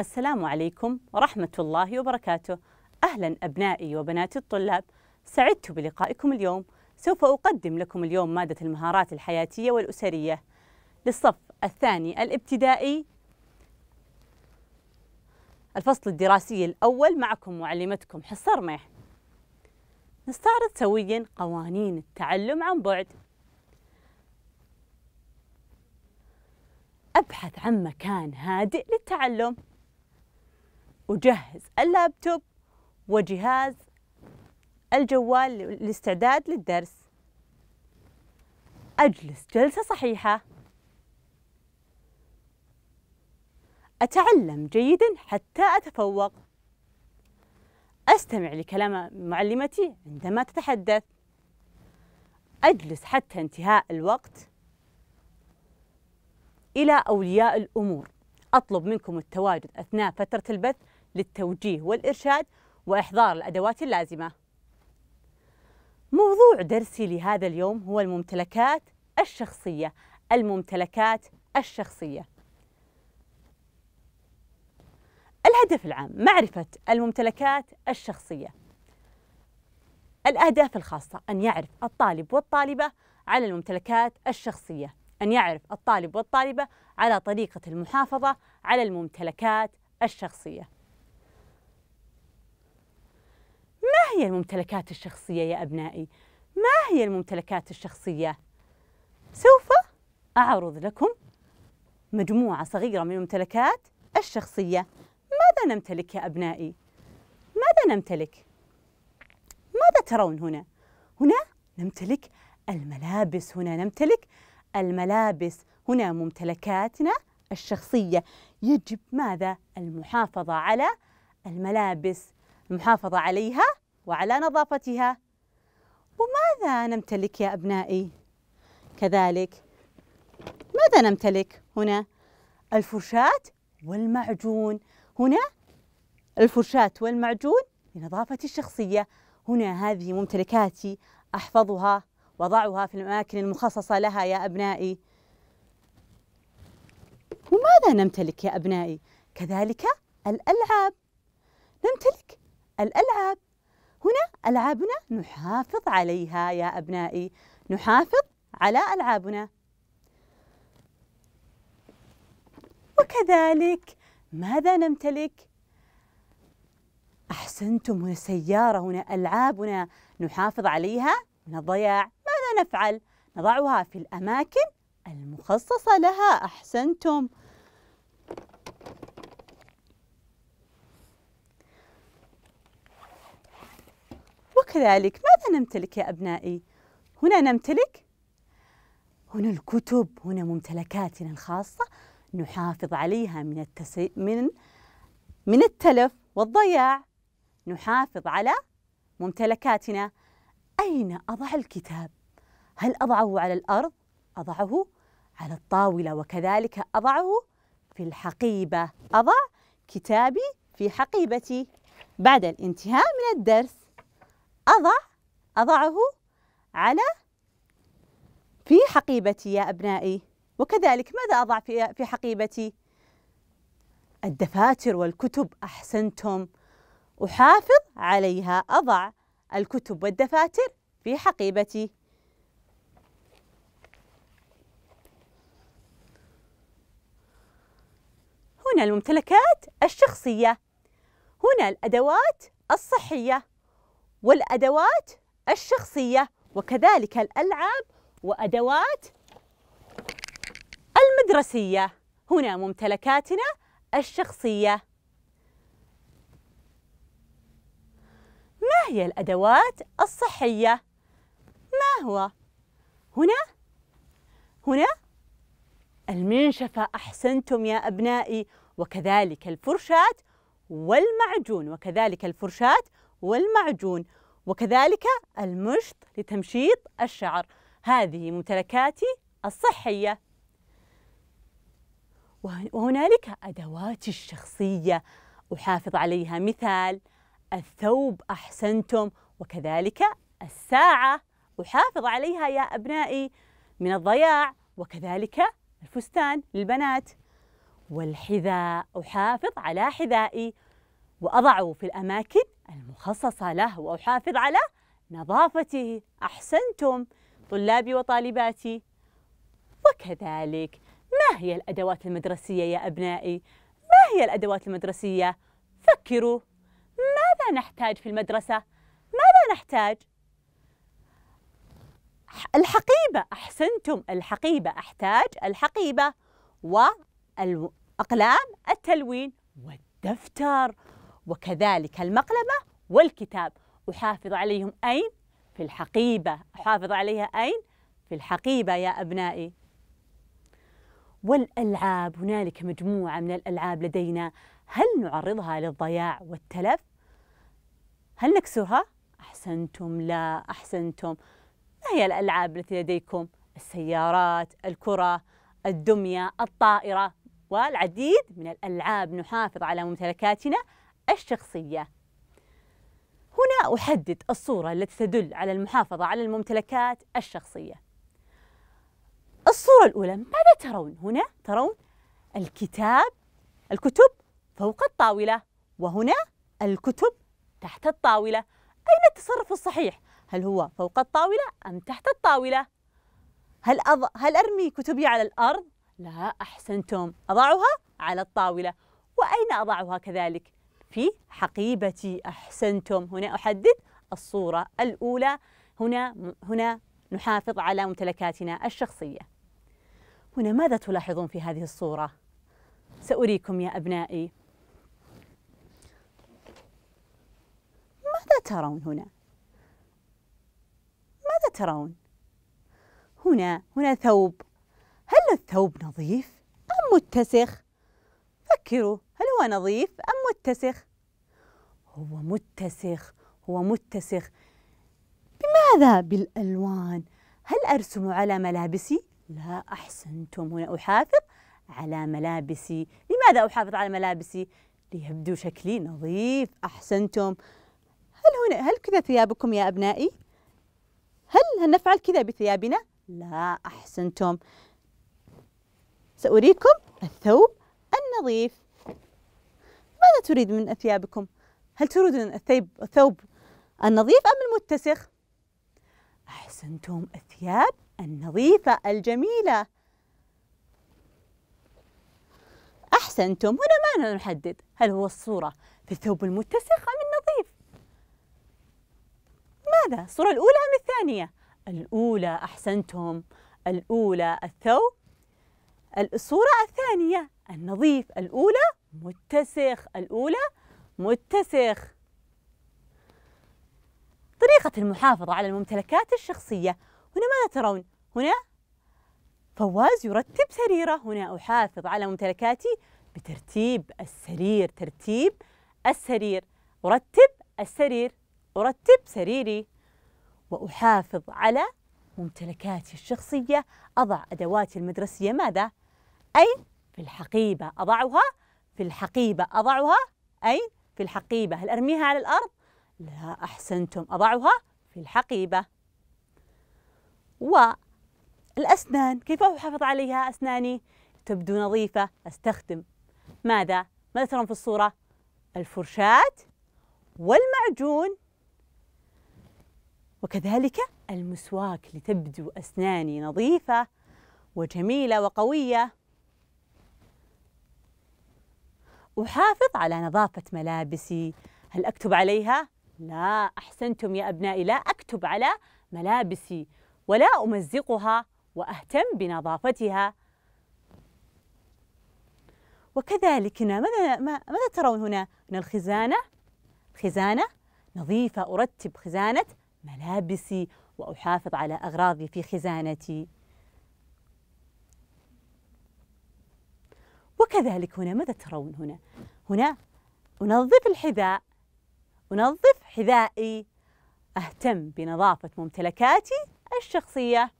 السلام عليكم ورحمة الله وبركاته أهلا أبنائي وبناتي الطلاب سعدت بلقائكم اليوم سوف أقدم لكم اليوم مادة المهارات الحياتية والأسرية للصف الثاني الابتدائي الفصل الدراسي الأول معكم معلمتكم حصة رميح نستعرض سويا قوانين التعلم عن بعد أبحث عن مكان هادئ للتعلم وجهز اللابتوب وجهاز الجوال للاستعداد للدرس أجلس جلسة صحيحة أتعلم جيدا حتى أتفوق أستمع لكلام معلمتي عندما تتحدث أجلس حتى انتهاء الوقت إلى أولياء الأمور أطلب منكم التواجد أثناء فترة البث للتوجيه والإرشاد وإحضار الأدوات اللازمة موضوع درسي لهذا اليوم هو الممتلكات الشخصية الممتلكات الشخصية الهدف العام معرفة الممتلكات الشخصية الأهداف الخاصة أن يعرف الطالب والطالبة على الممتلكات الشخصية أن يعرف الطالب والطالبة على طريقة المحافظة على الممتلكات الشخصية هي الممتلكات الشخصية يا أبنائي؟ ما هي الممتلكات الشخصية؟ سوف أعرض لكم مجموعة صغيرة من الممتلكات الشخصية ماذا نمتلك يا أبنائي؟ ماذا نمتلك؟ ماذا ترون هنا؟ هنا نمتلك الملابس هنا نمتلك الملابس هنا ممتلكاتنا الشخصية يجب ماذا؟ المحافظة على الملابس المحافظة عليها وعلى نظافتها وماذا نمتلك يا أبنائي؟ كذلك ماذا نمتلك هنا؟ الفرشاة والمعجون هنا الفرشاة والمعجون لنظافتي الشخصية هنا هذه ممتلكاتي أحفظها وضعها في الأماكن المخصصة لها يا أبنائي وماذا نمتلك يا أبنائي؟ كذلك الألعاب نمتلك الألعاب ألعابنا نحافظ عليها يا أبنائي نحافظ على ألعابنا وكذلك ماذا نمتلك؟ أحسنتم هنا سيارة هنا ألعابنا نحافظ عليها من الضياع ماذا نفعل؟ نضعها في الأماكن المخصصة لها أحسنتم كذلك ماذا نمتلك يا أبنائي؟ هنا نمتلك هنا الكتب هنا ممتلكاتنا الخاصة نحافظ عليها من التسي... من من التلف والضياع نحافظ على ممتلكاتنا أين أضع الكتاب؟ هل أضعه على الأرض؟ أضعه على الطاولة وكذلك أضعه في الحقيبة أضع كتابي في حقيبتي بعد الانتهاء من الدرس أضع أضعه على في حقيبتي يا أبنائي وكذلك ماذا أضع في في حقيبتي؟ الدفاتر والكتب أحسنتم أحافظ عليها أضع الكتب والدفاتر في حقيبتي هنا الممتلكات الشخصية هنا الأدوات الصحية والأدوات الشخصية وكذلك الألعاب وأدوات المدرسية هنا ممتلكاتنا الشخصية ما هي الأدوات الصحية؟ ما هو؟ هنا هنا المنشفة أحسنتم يا أبنائي وكذلك الفرشاة والمعجون وكذلك الفرشاة والمعجون وكذلك المشط لتمشيط الشعر هذه ممتلكاتي الصحية وهنالك أدواتي الشخصية أحافظ عليها مثال الثوب أحسنتم وكذلك الساعة أحافظ عليها يا أبنائي من الضياع وكذلك الفستان للبنات والحذاء أحافظ على حذائي وأضعه في الأماكن المخصصة له وأحافظ على نظافته أحسنتم طلابي وطالباتي وكذلك ما هي الأدوات المدرسية يا أبنائي؟ ما هي الأدوات المدرسية؟ فكروا ماذا نحتاج في المدرسة؟ ماذا نحتاج؟ الحقيبة أحسنتم الحقيبة أحتاج الحقيبة وأقلام التلوين والدفتر وكذلك المقلبة والكتاب أحافظ عليهم أين؟ في الحقيبة أحافظ عليها أين؟ في الحقيبة يا أبنائي والألعاب هنالك مجموعة من الألعاب لدينا هل نعرضها للضياع والتلف؟ هل نكسرها؟ أحسنتم لا أحسنتم ما هي الألعاب التي لديكم؟ السيارات، الكرة، الدمية، الطائرة والعديد من الألعاب نحافظ على ممتلكاتنا الشخصية هنا أحدد الصورة التي تدل على المحافظة على الممتلكات الشخصية الصورة الأولى ماذا ترون هنا ترون الكتاب الكتب فوق الطاولة وهنا الكتب تحت الطاولة أين التصرف الصحيح؟ هل هو فوق الطاولة أم تحت الطاولة؟ هل, أض... هل أرمي كتبي على الأرض؟ لا أحسنتم أضعها على الطاولة وأين أضعها كذلك؟ في حقيبتي أحسنتم هنا أحدد الصورة الأولى هنا هنا نحافظ على ممتلكاتنا الشخصية هنا ماذا تلاحظون في هذه الصورة؟ سأريكم يا أبنائي ماذا ترون هنا؟ ماذا ترون؟ هنا هنا ثوب هل الثوب نظيف أم متسخ؟ فكروا هل هو نظيف أم متسخ هو متسخ هو متسخ بماذا بالألوان هل أرسم على ملابسي؟ لا أحسنتم هنا أحافظ على ملابسي لماذا أحافظ على ملابسي؟ ليبدو شكلي نظيف أحسنتم هل هنا هل كذا ثيابكم يا أبنائي؟ هل نفعل كذا بثيابنا؟ لا أحسنتم سأريكم الثوب النظيف ماذا تريد من أثيابكم؟ هل تريدون الثيب الثوب النظيف أم المتسخ؟ أحسنتم الثياب النظيفة الجميلة أحسنتم هنا ما نحدد هل هو الصورة في الثوب المتسخ أم النظيف ماذا الصورة الأولى أم الثانية الأولى أحسنتم الأولى الثوب الصورة الثانية النظيف الأولى متسخ الأولى متسخ طريقة المحافظة على الممتلكات الشخصية هنا ماذا ترون؟ هنا فواز يرتب سريره هنا أحافظ على ممتلكاتي بترتيب السرير ترتيب السرير أرتب السرير أرتب سريري وأحافظ على ممتلكاتي الشخصية أضع أدواتي المدرسية ماذا؟ أي في الحقيبة أضعها في الحقيبة أضعها أين؟ في الحقيبة هل أرميها على الأرض؟ لا أحسنتم أضعها في الحقيبة والأسنان كيف أحافظ عليها أسناني؟ تبدو نظيفة أستخدم ماذا؟ ماذا ترون في الصورة؟ الفرشاة والمعجون وكذلك المسواك لتبدو أسناني نظيفة وجميلة وقوية أحافظ على نظافة ملابسي هل أكتب عليها؟ لا أحسنتم يا أبنائي لا أكتب على ملابسي ولا أمزقها وأهتم بنظافتها وكذلك ماذا, ماذا ترون هنا؟ هنا من الخزانه خزانة نظيفة أرتب خزانة ملابسي وأحافظ على أغراضي في خزانتي وكذلك هنا ماذا ترون هنا هنا أنظف الحذاء أنظف حذائي أهتم بنظافة ممتلكاتي الشخصية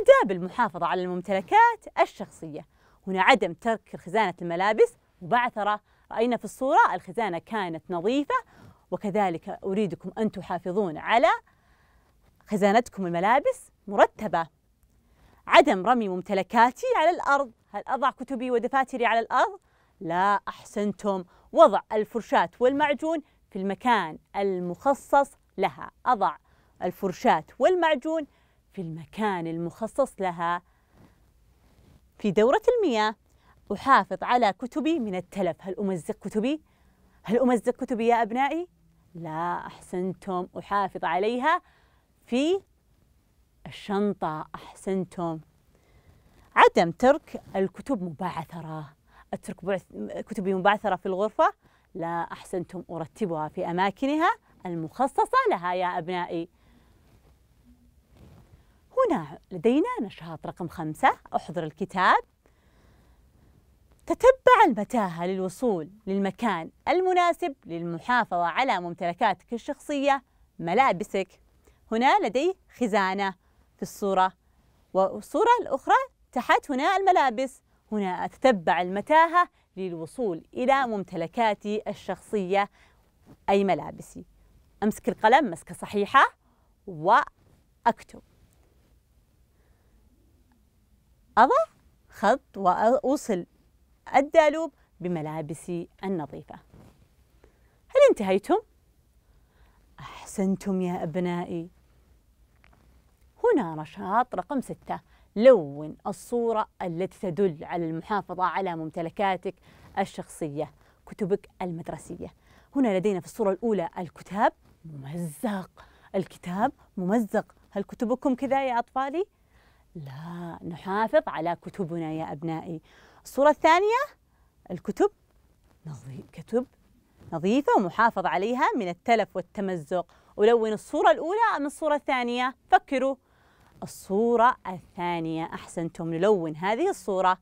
آداب المحافظة على الممتلكات الشخصية هنا عدم ترك خزانة الملابس مبعثرة رأينا في الصورة الخزانة كانت نظيفة وكذلك أريدكم أن تحافظون على خزانتكم الملابس مرتبة عدم رمي ممتلكاتي على الأرض هل أضع كتبي ودفاتري على الأرض؟ لا أحسنتم وضع الفرشاة والمعجون في المكان المخصص لها أضع الفرشاة والمعجون في المكان المخصص لها في دورة المياه أحافظ على كتبي من التلف هل أمزق كتبي؟ هل أمزق كتبي يا أبنائي؟ لا أحسنتم أحافظ عليها في الشنطة أحسنتم عدم ترك الكتب مبعثرة أترك كتبي مبعثرة في الغرفة لا أحسنتم أرتبها في أماكنها المخصصة لها يا أبنائي هنا لدينا نشاط رقم خمسة أحضر الكتاب تتبع المتاهة للوصول للمكان المناسب للمحافظة على ممتلكاتك الشخصية ملابسك هنا لدي خزانة في الصورة والصورة الأخرى تحت هنا الملابس هنا أتتبع المتاهة للوصول إلى ممتلكاتي الشخصية أي ملابسي أمسك القلم مسكة صحيحة وأكتب أضع خط وأوصل الدالوب بملابسي النظيفة هل انتهيتم؟ أحسنتم يا أبنائي هنا نشاط رقم ستة لون الصورة التي تدل على المحافظة على ممتلكاتك الشخصية كتبك المدرسية هنا لدينا في الصورة الأولى الكتاب ممزق الكتاب ممزق هل كتبكم كذا يا أطفالي؟ لا نحافظ على كتبنا يا أبنائي الصورة الثانية الكتب نظيف كتب نظيفة ومحافظ عليها من التلف والتمزق ولون الصورة الأولى أم الصورة الثانية فكروا الصورة الثانية أحسنتم نلون هذه الصورة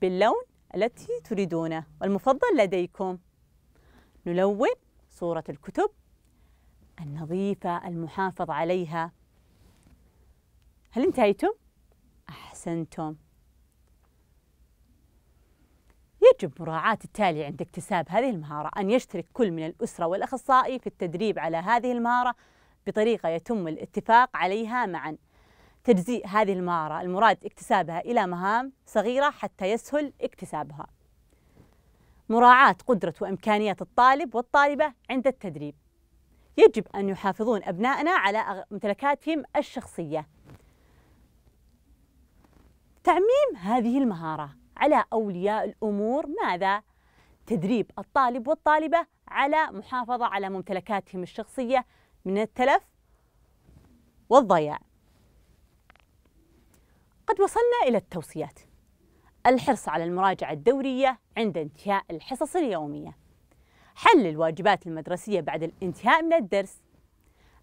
باللون التي تريدونه والمفضل لديكم نلون صورة الكتب النظيفة المحافظ عليها هل انتهيتم؟ أحسنتم يجب مراعاة التالي عند اكتساب هذه المهارة أن يشترك كل من الأسرة والأخصائي في التدريب على هذه المهارة بطريقة يتم الاتفاق عليها معاً تجزيء هذه المهارة المراد اكتسابها إلى مهام صغيرة حتى يسهل اكتسابها مراعاة قدرة وإمكانيات الطالب والطالبة عند التدريب يجب أن يحافظون أبنائنا على ممتلكاتهم الشخصية تعميم هذه المهارة على أولياء الأمور ماذا؟ تدريب الطالب والطالبة على محافظة على ممتلكاتهم الشخصية من التلف والضياع قد وصلنا إلى التوصيات الحرص على المراجعة الدورية عند انتهاء الحصص اليومية حل الواجبات المدرسية بعد الانتهاء من الدرس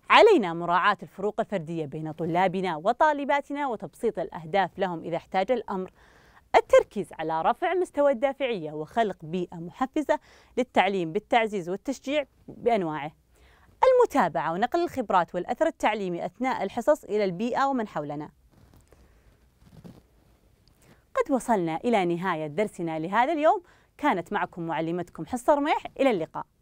علينا مراعاة الفروق الفردية بين طلابنا وطالباتنا وتبسيط الأهداف لهم إذا احتاج الأمر التركيز على رفع مستوى الدافعية وخلق بيئة محفزة للتعليم بالتعزيز والتشجيع بأنواعه المتابعة ونقل الخبرات والأثر التعليمي أثناء الحصص إلى البيئة ومن حولنا قد وصلنا إلى نهاية درسنا لهذا اليوم كانت معكم معلمتكم حصة رميح إلى اللقاء